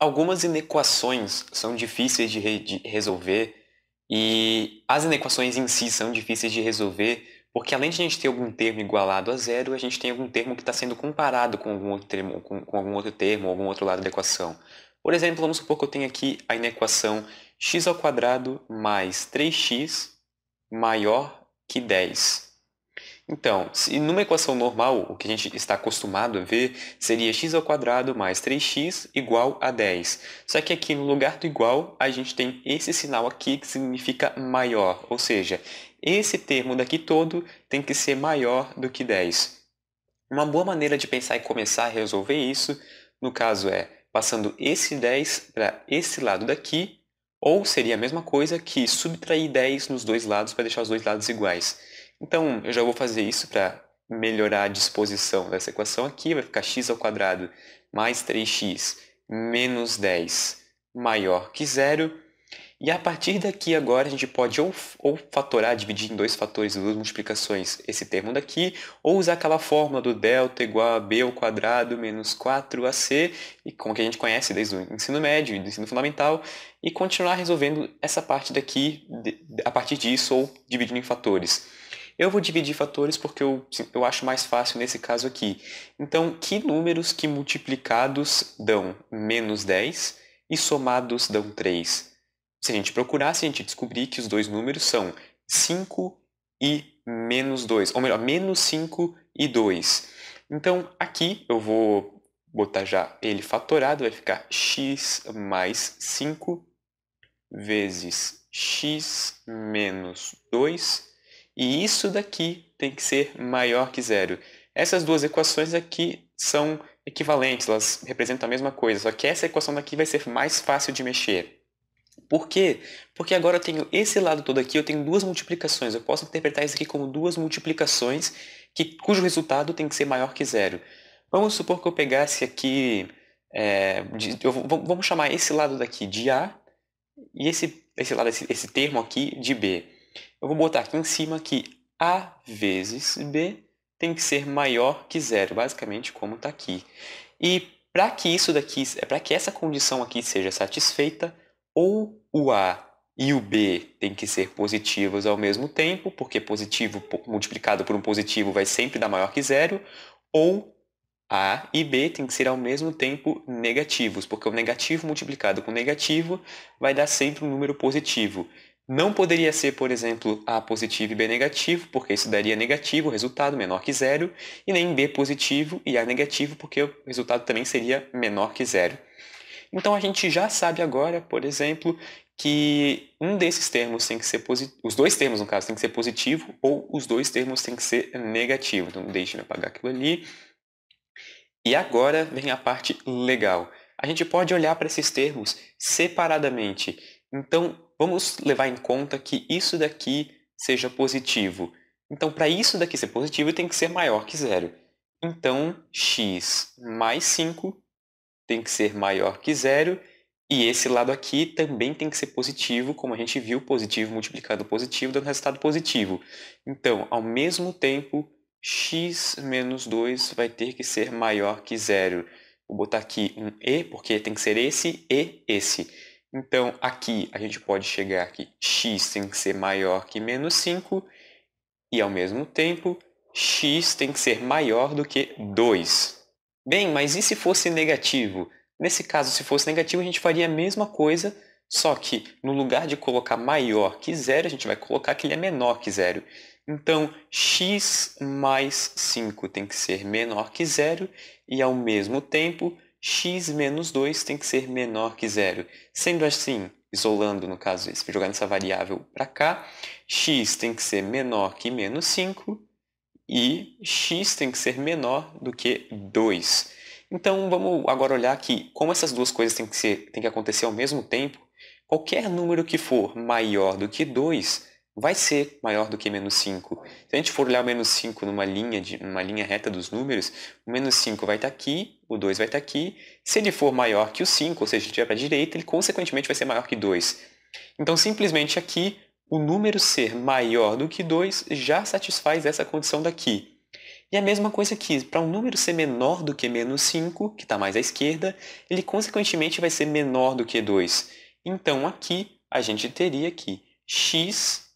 Algumas inequações são difíceis de, re de resolver e as inequações em si são difíceis de resolver porque além de a gente ter algum termo igualado a zero, a gente tem algum termo que está sendo comparado com algum outro termo, com, com algum outro termo, algum outro lado da equação. Por exemplo, vamos supor que eu tenho aqui a inequação x ao quadrado mais 3x maior que 10. Então, se numa equação normal, o que a gente está acostumado a ver seria x ao quadrado mais 3x igual a 10. Só que aqui no lugar do igual, a gente tem esse sinal aqui que significa maior, ou seja, esse termo daqui todo tem que ser maior do que 10. Uma boa maneira de pensar e começar a resolver isso, no caso é passando esse 10 para esse lado daqui, ou seria a mesma coisa que subtrair 10 nos dois lados para deixar os dois lados iguais. Então, eu já vou fazer isso para melhorar a disposição dessa equação aqui, vai ficar x ao quadrado mais 3x menos 10 maior que zero. E a partir daqui agora a gente pode ou, ou fatorar, dividir em dois fatores, duas multiplicações, esse termo daqui, ou usar aquela fórmula do delta igual a b ao quadrado menos 4ac, e como que a gente conhece desde o ensino médio e do ensino fundamental, e continuar resolvendo essa parte daqui a partir disso ou dividindo em fatores. Eu vou dividir fatores porque eu, eu acho mais fácil nesse caso aqui. Então, que números que multiplicados dão menos 10 e somados dão 3? Se a gente procurar, se a gente descobrir que os dois números são 5 e menos 2, ou melhor, menos 5 e 2. Então, aqui eu vou botar já ele fatorado, vai ficar x mais 5 vezes x menos 2 e isso daqui tem que ser maior que zero. Essas duas equações aqui são equivalentes, elas representam a mesma coisa, só que essa equação daqui vai ser mais fácil de mexer. Por quê? Porque agora eu tenho esse lado todo aqui, eu tenho duas multiplicações. Eu posso interpretar isso aqui como duas multiplicações que, cujo resultado tem que ser maior que zero. Vamos supor que eu pegasse aqui, é, de, eu, vamos chamar esse lado daqui de A e esse, esse lado, esse, esse termo aqui de B. Eu vou botar aqui em cima que A vezes B tem que ser maior que zero, basicamente como está aqui. E para que isso daqui, é para que essa condição aqui seja satisfeita, ou o A e o B tem que ser positivos ao mesmo tempo, porque positivo multiplicado por um positivo vai sempre dar maior que zero, ou a e B têm que ser ao mesmo tempo negativos, porque o negativo multiplicado com o negativo vai dar sempre um número positivo. Não poderia ser, por exemplo, A positivo e B negativo, porque isso daria negativo, o resultado menor que zero, e nem B positivo e A negativo, porque o resultado também seria menor que zero. Então a gente já sabe agora, por exemplo, que um desses termos tem que ser positivo, os dois termos no caso tem que ser positivo ou os dois termos tem que ser negativo. Então deixe-me apagar aquilo ali. E agora vem a parte legal. A gente pode olhar para esses termos separadamente. Então, vamos levar em conta que isso daqui seja positivo. Então, para isso daqui ser positivo, tem que ser maior que zero. Então, x mais 5 tem que ser maior que zero. E esse lado aqui também tem que ser positivo, como a gente viu, positivo multiplicado positivo, dando resultado positivo. Então, ao mesmo tempo, x menos 2 vai ter que ser maior que zero. Vou botar aqui um e, porque tem que ser esse e esse. Então, aqui a gente pode chegar que x tem que ser maior que menos 5 e, ao mesmo tempo, x tem que ser maior do que 2. Bem, mas e se fosse negativo? Nesse caso, se fosse negativo, a gente faria a mesma coisa, só que no lugar de colocar maior que zero, a gente vai colocar que ele é menor que zero. Então, x mais 5 tem que ser menor que zero e, ao mesmo tempo, x menos 2 tem que ser menor que zero. Sendo assim, isolando, no caso, jogando jogar variável para cá, x tem que ser menor que menos 5 e x tem que ser menor do que 2. Então, vamos agora olhar que, como essas duas coisas têm que, ser, têm que acontecer ao mesmo tempo, qualquer número que for maior do que 2 vai ser maior do que menos 5. Se a gente for olhar o menos 5 numa linha, de, numa linha reta dos números, o menos 5 vai estar tá aqui, o 2 vai estar tá aqui. Se ele for maior que o 5, ou seja, ele estiver para a direita, ele consequentemente vai ser maior que 2. Então, simplesmente aqui, o número ser maior do que 2 já satisfaz essa condição daqui. E a mesma coisa aqui, para um número ser menor do que menos 5, que está mais à esquerda, ele consequentemente vai ser menor do que 2. Então aqui a gente teria que x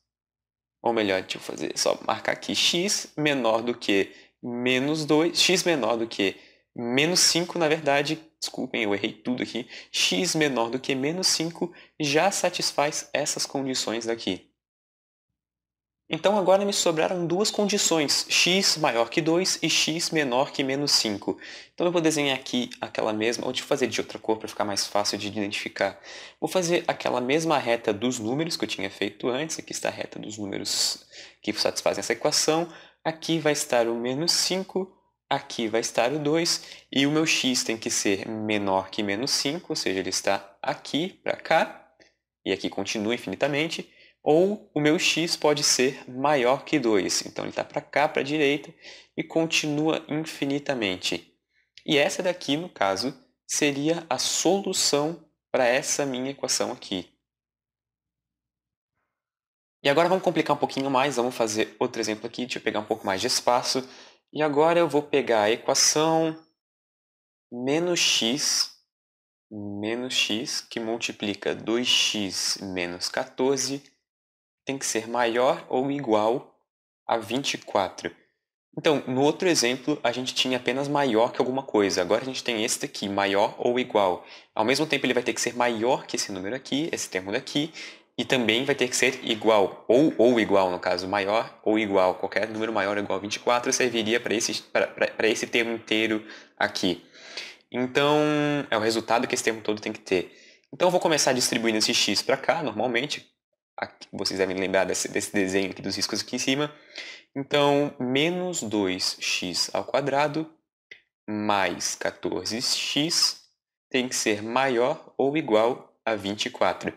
ou melhor, deixa eu fazer, só marcar aqui x menor do que menos 2, x menor do que menos 5, na verdade, desculpem, eu errei tudo aqui, x menor do que menos 5 já satisfaz essas condições daqui. Então agora me sobraram duas condições, x maior que 2 e x menor que menos 5. Então eu vou desenhar aqui aquela mesma, ou deixa eu fazer de outra cor para ficar mais fácil de identificar. Vou fazer aquela mesma reta dos números que eu tinha feito antes, aqui está a reta dos números que satisfazem essa equação. Aqui vai estar o menos 5, aqui vai estar o 2, e o meu x tem que ser menor que menos 5, ou seja, ele está aqui para cá, e aqui continua infinitamente ou o meu x pode ser maior que 2. Então ele está para cá, para a direita e continua infinitamente. E essa daqui, no caso, seria a solução para essa minha equação aqui. E agora vamos complicar um pouquinho mais, vamos fazer outro exemplo aqui, deixa eu pegar um pouco mais de espaço. E agora eu vou pegar a equação menos x menos x, que multiplica 2x menos 14, tem que ser maior ou igual a 24. Então, no outro exemplo, a gente tinha apenas maior que alguma coisa. Agora a gente tem esse daqui, maior ou igual. Ao mesmo tempo, ele vai ter que ser maior que esse número aqui, esse termo daqui, e também vai ter que ser igual, ou, ou igual, no caso, maior ou igual. Qualquer número maior ou igual a 24 serviria para esse, esse termo inteiro aqui. Então, é o resultado que esse termo todo tem que ter. Então, eu vou começar distribuindo esse x para cá, normalmente, Aqui, vocês devem lembrar desse, desse desenho aqui dos riscos aqui em cima. Então, menos 2x ao quadrado mais 14x tem que ser maior ou igual a 24.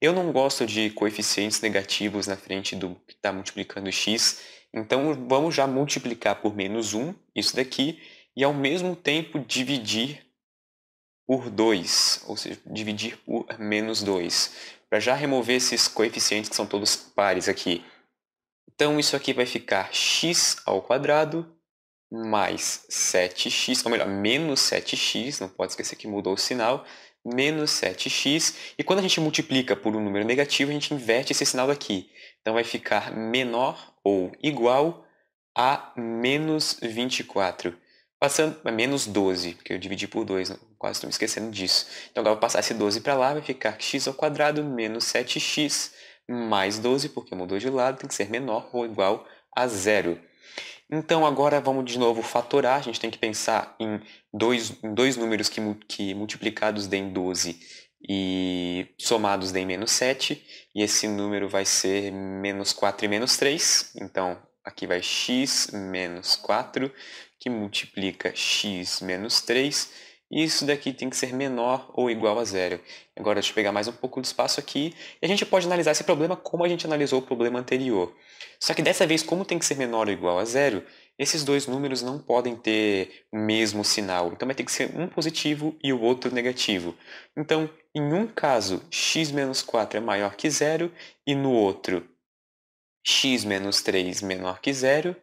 Eu não gosto de coeficientes negativos na frente do que está multiplicando x, então vamos já multiplicar por menos 1, isso daqui, e ao mesmo tempo dividir por 2, ou seja, dividir por menos 2 para já remover esses coeficientes que são todos pares aqui. Então isso aqui vai ficar x ao quadrado mais 7x, ou melhor, menos 7x, não pode esquecer que mudou o sinal, menos 7x. E quando a gente multiplica por um número negativo, a gente inverte esse sinal aqui. Então vai ficar menor ou igual a menos 24. Passando a é menos 12, porque eu dividi por 2, né? quase estou me esquecendo disso. Então agora eu vou passar esse 12 para lá, vai ficar x ao quadrado menos 7x mais 12, porque mudou de lado, tem que ser menor ou igual a zero. Então agora vamos de novo fatorar, a gente tem que pensar em dois, em dois números que, que multiplicados deem 12 e somados deem menos 7, e esse número vai ser menos 4 e menos 3, então aqui vai x menos 4, que multiplica x menos 3, e isso daqui tem que ser menor ou igual a zero. Agora deixa eu pegar mais um pouco de espaço aqui, e a gente pode analisar esse problema como a gente analisou o problema anterior. Só que dessa vez, como tem que ser menor ou igual a zero, esses dois números não podem ter o mesmo sinal, então vai ter que ser um positivo e o outro negativo. Então, em um caso, x menos 4 é maior que zero, e no outro, x menos 3 menor que zero.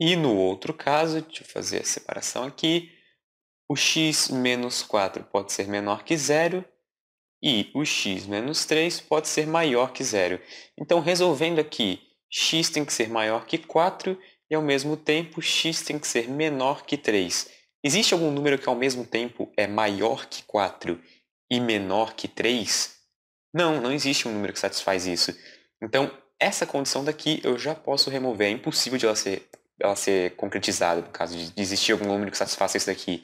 E no outro caso, deixa eu fazer a separação aqui, o x menos 4 pode ser menor que zero e o x menos 3 pode ser maior que zero. Então, resolvendo aqui, x tem que ser maior que 4 e, ao mesmo tempo, x tem que ser menor que 3. Existe algum número que, ao mesmo tempo, é maior que 4 e menor que 3? Não, não existe um número que satisfaz isso. Então, essa condição daqui eu já posso remover. É impossível de ela ser, ela ser concretizada, no caso de existir algum número que satisfaça isso daqui.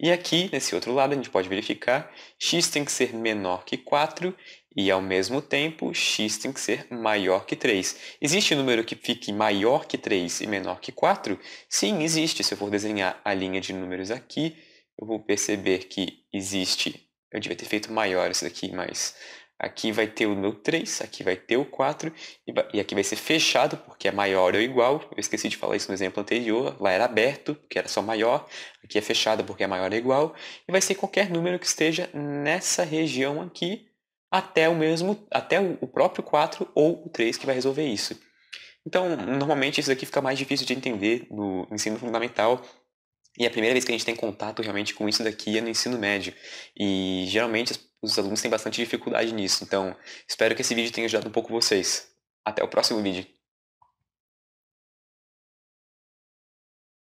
E aqui, nesse outro lado, a gente pode verificar x tem que ser menor que 4 e, ao mesmo tempo, x tem que ser maior que 3. Existe um número que fique maior que 3 e menor que 4? Sim, existe. Se eu for desenhar a linha de números aqui, eu vou perceber que existe... Eu devia ter feito maior isso daqui, mas Aqui vai ter o meu 3, aqui vai ter o 4 e aqui vai ser fechado porque é maior ou igual. Eu esqueci de falar isso no exemplo anterior. Lá era aberto, porque era só maior. Aqui é fechado porque é maior ou igual. E vai ser qualquer número que esteja nessa região aqui até o mesmo, até o próprio 4 ou o 3 que vai resolver isso. Então, normalmente isso daqui fica mais difícil de entender no ensino fundamental, e a primeira vez que a gente tem contato realmente com isso daqui é no ensino médio. E geralmente os alunos têm bastante dificuldade nisso. Então, espero que esse vídeo tenha ajudado um pouco vocês. Até o próximo vídeo.